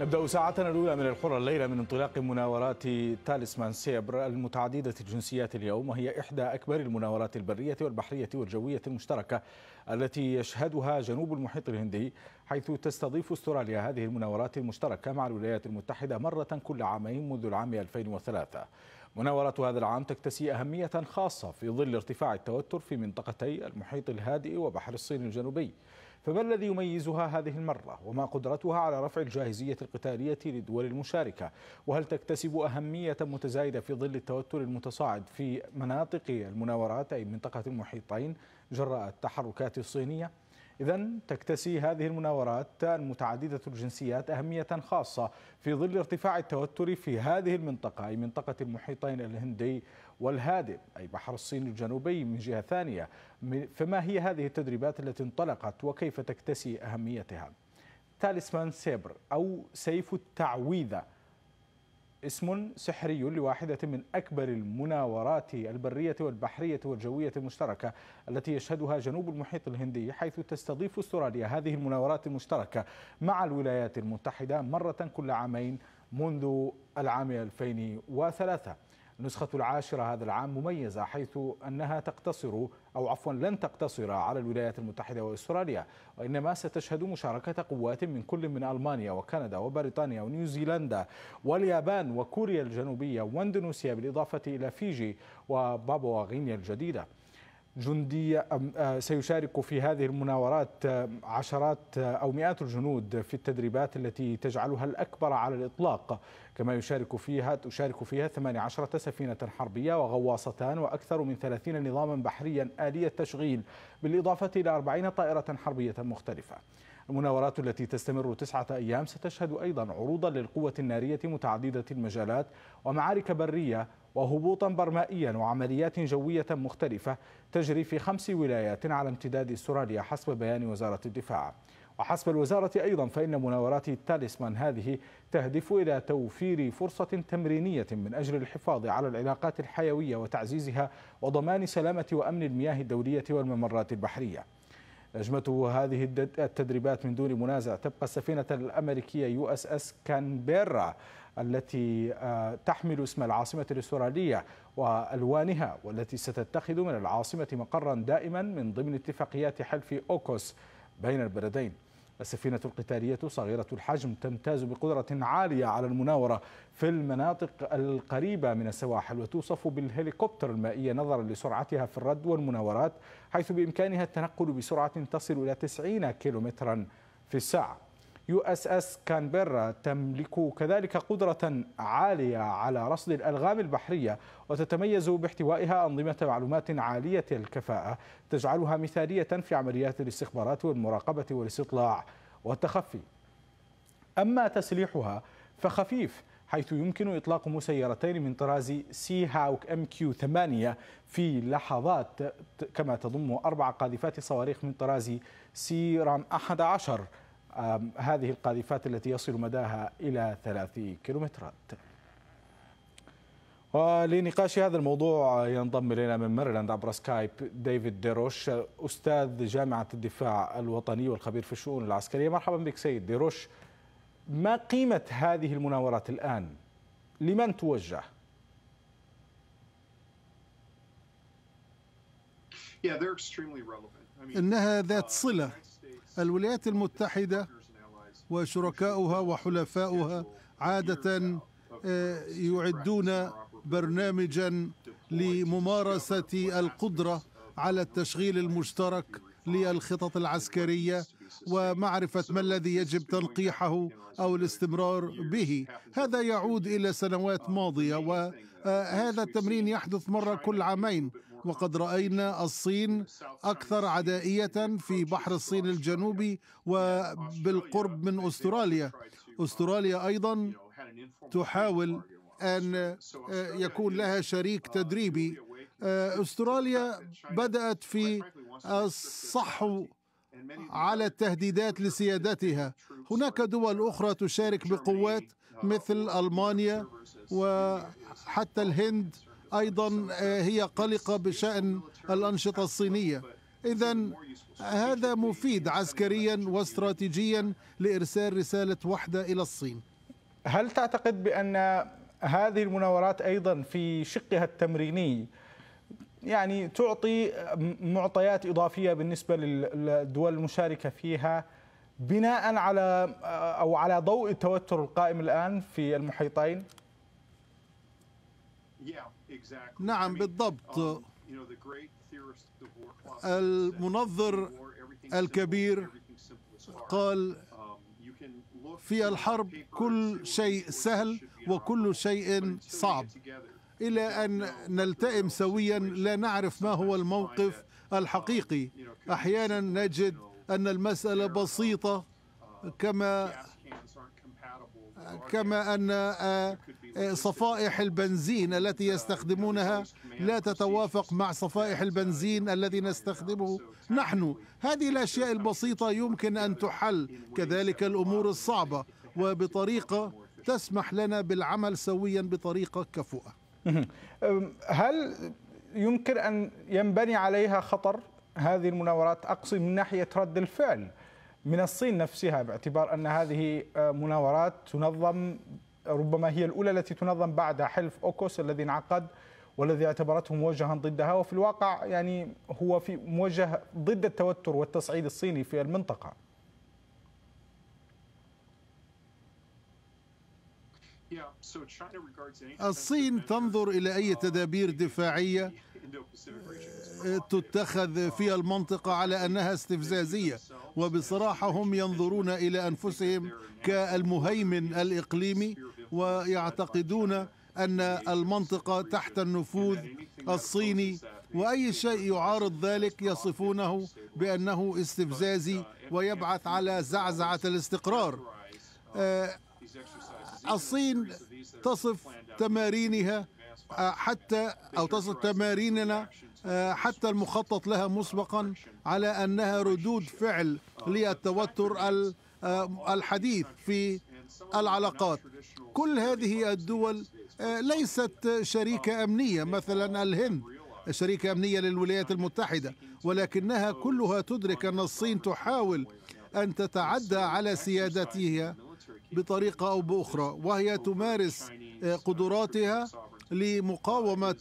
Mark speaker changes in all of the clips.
Speaker 1: نبدأ ساعتنا الأولى من الحرة الليلة من انطلاق مناورات تالسمان سيبر المتعددة الجنسيات اليوم وهي إحدى أكبر المناورات البرية والبحرية والجوية المشتركة التي يشهدها جنوب المحيط الهندي حيث تستضيف استراليا هذه المناورات المشتركة مع الولايات المتحدة مرة كل عامين منذ العام 2003 مناورة هذا العام تكتسي أهمية خاصة في ظل ارتفاع التوتر في منطقتي المحيط الهادئ وبحر الصين الجنوبي فما الذي يميزها هذه المرة وما قدرتها على رفع الجاهزية القتالية للدول المشاركة وهل تكتسب أهمية متزايدة في ظل التوتر المتصاعد في مناطق المناورات أي منطقة المحيطين جراء التحركات الصينية؟ إذا تكتسي هذه المناورات المتعددة الجنسيات أهمية خاصة في ظل ارتفاع التوتر في هذه المنطقة أي منطقة المحيطين الهندي والهادئ أي بحر الصين الجنوبي من جهة ثانية فما هي هذه التدريبات التي انطلقت وكيف تكتسي أهميتها؟ تالسمان سيبر أو سيف التعويذة اسم سحري لواحدة من أكبر المناورات البرية والبحرية والجوية المشتركة التي يشهدها جنوب المحيط الهندي حيث تستضيف استراليا هذه المناورات المشتركة مع الولايات المتحدة مرة كل عامين منذ العام 2003 النسخة العاشرة هذا العام مميزة حيث أنها تقتصر أو عفوا لن تقتصر على الولايات المتحدة وأستراليا وإنما ستشهد مشاركة قوات من كل من ألمانيا وكندا وبريطانيا ونيوزيلندا واليابان وكوريا الجنوبية واندونيسيا بالإضافة إلى فيجي وبابوا غينيا الجديدة جندي آه، سيشارك في هذه المناورات آه، عشرات آه، أو مئات الجنود في التدريبات التي تجعلها الأكبر على الإطلاق كما يشارك فيها تشارك فيها 18 سفينة حربية وغواصتان وأكثر من 30 نظاما بحريا آلية تشغيل بالإضافة إلى 40 طائرة حربية مختلفة المناورات التي تستمر تسعة أيام ستشهد أيضا عروضا للقوة النارية متعددة المجالات ومعارك برية وهبوطا برمائيا وعمليات جوية مختلفة تجري في خمس ولايات على امتداد استراليا حسب بيان وزارة الدفاع وحسب الوزارة أيضا فإن مناورات تاليسمان هذه تهدف إلى توفير فرصة تمرينية من أجل الحفاظ على العلاقات الحيوية وتعزيزها وضمان سلامة وأمن المياه الدولية والممرات البحرية نجمة هذه التدريبات من دون منازع تبقى السفينة الأمريكية يو اس اس كانبيرا التي آه، تحمل اسم العاصمة الاسترالية وألوانها والتي ستتخذ من العاصمة مقرا دائما من ضمن اتفاقيات حلف أوكوس بين البلدين السفينة القتالية صغيرة الحجم تمتاز بقدرة عالية على المناورة في المناطق القريبة من السواحل وتوصف بالهليكوبتر المائية نظرا لسرعتها في الرد والمناورات حيث بإمكانها التنقل بسرعة تصل إلى 90 كيلومترا في الساعة يو اس اس كانبرا تملك كذلك قدرة عالية على رصد الألغام البحرية وتتميز باحتوائها أنظمة معلومات عالية الكفاءة تجعلها مثالية في عمليات الاستخبارات والمراقبة والاستطلاع والتخفي أما تسليحها فخفيف حيث يمكن إطلاق مسيرتين من طراز سي هاوك ام كيو 8 في لحظات كما تضم أربع قاذفات صواريخ من طراز سي رام 11 هذه القاذفات التي يصل مداها إلى 30 كيلومترات ولنقاش هذا الموضوع ينضم إلينا من ميرلاند عبر سكايب ديفيد ديروش أستاذ جامعة الدفاع الوطني والخبير في الشؤون العسكرية مرحبا بك سيد ديروش ما قيمة هذه المناورات الآن؟ لمن توجه؟ إنها
Speaker 2: ذات uh, صلة الولايات المتحدة وشركاؤها وحلفاؤها عادة آه، يعدون برنامجا لممارسة القدرة على التشغيل المشترك للخطط العسكرية ومعرفة ما الذي يجب تنقيحه أو الاستمرار به هذا يعود إلى سنوات ماضية وهذا التمرين يحدث مرة كل عامين وقد راينا الصين اكثر عدائيه في بحر الصين الجنوبي وبالقرب من استراليا استراليا ايضا تحاول ان آه، يكون لها شريك تدريبي آه، استراليا بدات في الصحو على التهديدات لسيادتها هناك دول أخرى تشارك بقوات مثل ألمانيا وحتى الهند أيضا آه، هي قلقة بشأن الأنشطة الصينية إذا هذا مفيد عسكريا واستراتيجيا لإرسال رسالة وحدة إلى الصين
Speaker 1: هل تعتقد بأن هذه المناورات أيضا في شقها التمريني يعني تعطي معطيات إضافية بالنسبة للدول المشاركة فيها بناء على أو على ضوء التوتر القائم الآن في المحيطين
Speaker 2: نعم بالضبط um, المنظر الكبير قال um, في الحرب كل شيء سهل وكل شيء صعب إلى أن نلتئم سويا لا نعرف ما هو الموقف الحقيقي أحيانا نجد أن المسألة بسيطة كما كما أن آه، آه، صفائح البنزين التي يستخدمونها لا تتوافق مع صفائح البنزين الذي نستخدمه نحن هذه الأشياء البسيطة يمكن أن تحل كذلك الأمور الصعبة وبطريقة
Speaker 1: تسمح لنا بالعمل سويا بطريقة كفؤة هل يمكن أن ينبني عليها خطر هذه المناورات أقصد من ناحية رد الفعل من الصين نفسها باعتبار أن هذه أه، مناورات تنظم ربما هي الأولى التي تنظم بعد حلف أوكوس الذي انعقد والذي اعتبرته موجها ضدها وفي الواقع يعني هو في موجه ضد التوتر والتصعيد الصيني في المنطقه
Speaker 2: الصين تنظر إلى أي uh, تدابير دفاعية uh, تتخذ في المنطقة على أنها استفزازية وبصراحة هم ينظرون إلى أنفسهم كالمهيمن الإقليمي ويعتقدون أن المنطقة تحت النفوذ الصيني وأي شيء يعارض ذلك يصفونه بأنه استفزازي uh, ويبعث على زعزعة الاستقرار الصين تصف تمارينها آه، حتى أو تصف تماريننا آه، حتى المخطط لها مسبقا على أنها ردود فعل للتوتر آه، الحديث في العلاقات كل هذه الدول ليست شريكة أمنية مثلا الهند شريكة أمنية للولايات المتحدة ولكنها كلها تدرك أن الصين تحاول أن تتعدى على سيادتها بطريقة أو بأخرى وهي تمارس آه، قدراتها لمقاومة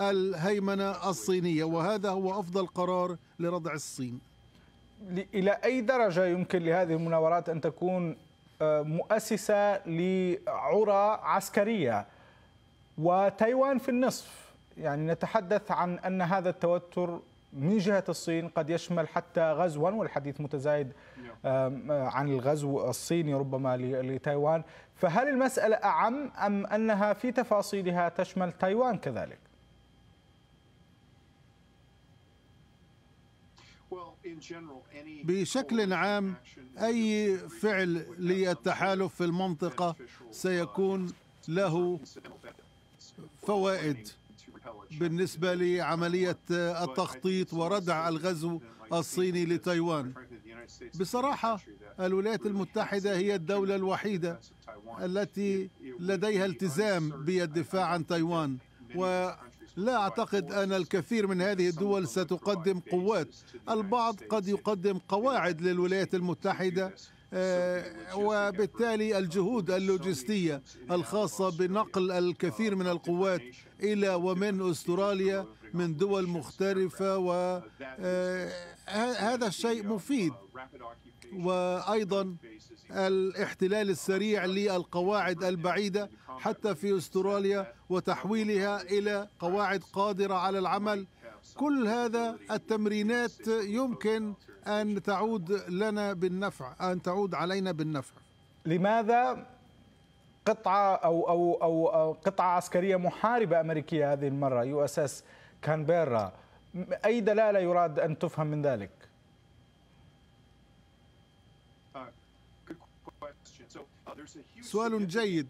Speaker 1: الهيمنة الصينية وهذا هو أفضل قرار لردع الصين إلى أي درجة يمكن لهذه المناورات أن تكون آه، مؤسسة لعرى عسكرية وتايوان في النصف يعني نتحدث عن أن هذا التوتر من جهة الصين قد يشمل حتى غزوا والحديث متزايد آه، عن الغزو الصيني ربما لتايوان فهل المسألة أعم أم أنها في تفاصيلها تشمل تايوان كذلك؟
Speaker 2: بشكل عام أي فعل للتحالف في المنطقة سيكون له فوائد بالنسبة لعملية التخطيط وردع الغزو الصيني لتايوان بصراحة الولايات المتحدة هي الدولة الوحيدة التي لديها التزام بالدفاع عن تايوان ولا أعتقد أن الكثير من هذه الدول ستقدم قوات البعض قد يقدم قواعد للولايات المتحدة آه، وبالتالي الجهود اللوجستية الخاصة بنقل الكثير من القوات إلى ومن أستراليا من دول مختلفة وهذا آه، الشيء مفيد وأيضا الاحتلال السريع للقواعد البعيدة حتى في أستراليا وتحويلها إلى قواعد قادرة على العمل كل هذا التمرينات يمكن
Speaker 1: أن تعود لنا بالنفع أن تعود علينا بالنفع لماذا قطعة أو, أو, أو, قطعة عسكرية محاربة أمريكية هذه المرة يو اس اس كانبيرا أي دلالة يراد أن تفهم من ذلك
Speaker 2: Uh, سؤال جيد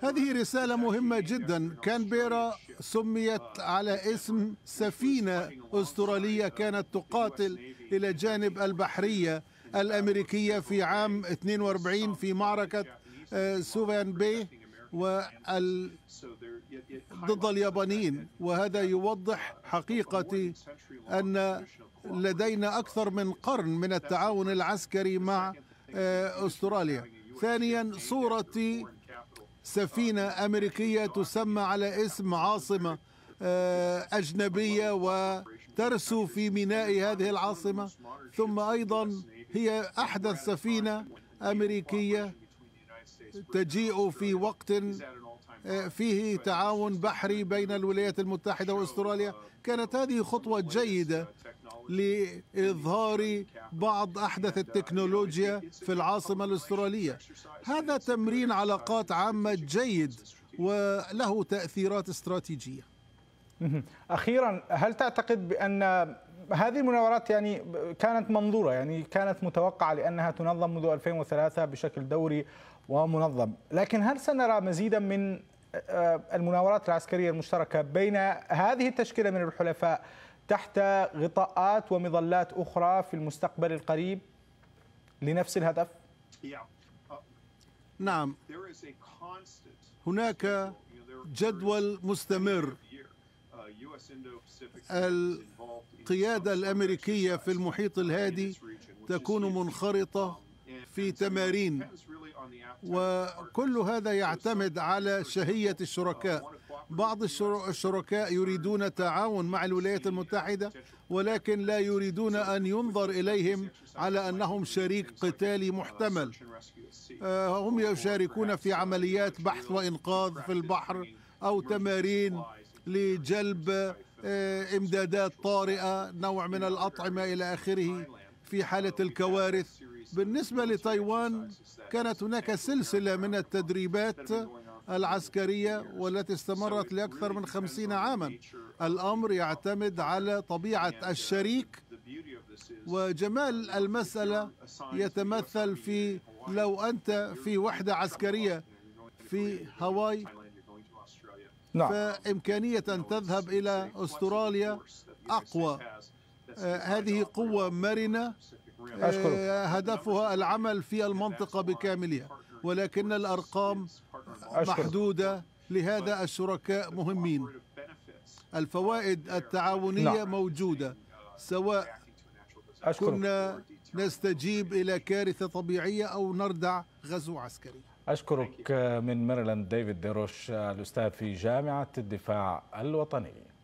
Speaker 2: uh, هذه رسالة مهمة جدا كانبيرا سميت uh, على اسم سفينة أسترالية كانت تقاتل إلى جانب البحرية الأمريكية في عام 42 في معركة آه، سوفان بي وال... ضد اليابانيين وهذا يوضح حقيقة أن لدينا أكثر من قرن من التعاون العسكري مع آه، أستراليا ثانيا صورة سفينة أمريكية تسمى على اسم عاصمة آه، أجنبية وترسو في ميناء هذه العاصمة ثم أيضا هي أحدث سفينة أمريكية تجيء في وقت آه، فيه تعاون بحري بين الولايات المتحدة وأستراليا كانت هذه خطوة جيدة لإظهار بعض أحدث التكنولوجيا في العاصمة الأسترالية هذا تمرين علاقات عامة جيد وله تأثيرات استراتيجية
Speaker 1: أخيرا هل تعتقد بأن هذه المناورات يعني كانت منظوره يعني كانت متوقعه لانها تنظم منذ 2003 بشكل دوري ومنظم لكن هل سنرى مزيدا من آه، آه، المناورات العسكرية المشتركة بين هذه التشكيلة من الحلفاء تحت غطاءات ومظلات أخرى في المستقبل القريب لنفس الهدف؟ نعم هناك جدول مستمر
Speaker 2: القيادة الأمريكية في المحيط الهادي تكون منخرطة في تمارين وكل هذا يعتمد على شهية الشركاء بعض الشركاء يريدون التعاون مع الولايات المتحدة ولكن لا يريدون أن ينظر إليهم على أنهم شريك قتالي محتمل آه، هم يشاركون في عمليات بحث وإنقاذ في البحر أو تمارين لجلب آه، إمدادات طارئة نوع من الأطعمة إلى آخره في حالة الكوارث بالنسبة لتايوان كانت هناك سلسلة من التدريبات العسكرية والتي استمرت لأكثر من خمسين عاما الأمر يعتمد على طبيعة الشريك وجمال المسألة يتمثل في لو أنت في وحدة عسكرية في هاواي نعم. فإمكانية أن تذهب إلى أستراليا أقوى آه، هذه قوة مرنة
Speaker 1: آه،
Speaker 2: هدفها العمل في المنطقة بكاملها ولكن الأرقام محدودة لهذا الشركاء مهمين الفوائد التعاونية نعم. موجودة سواء كنا نستجيب إلى كارثة طبيعية أو نردع غزو عسكري
Speaker 1: أشكرك من ميريلاند ديفيد ديروش الأستاذ في جامعة الدفاع الوطني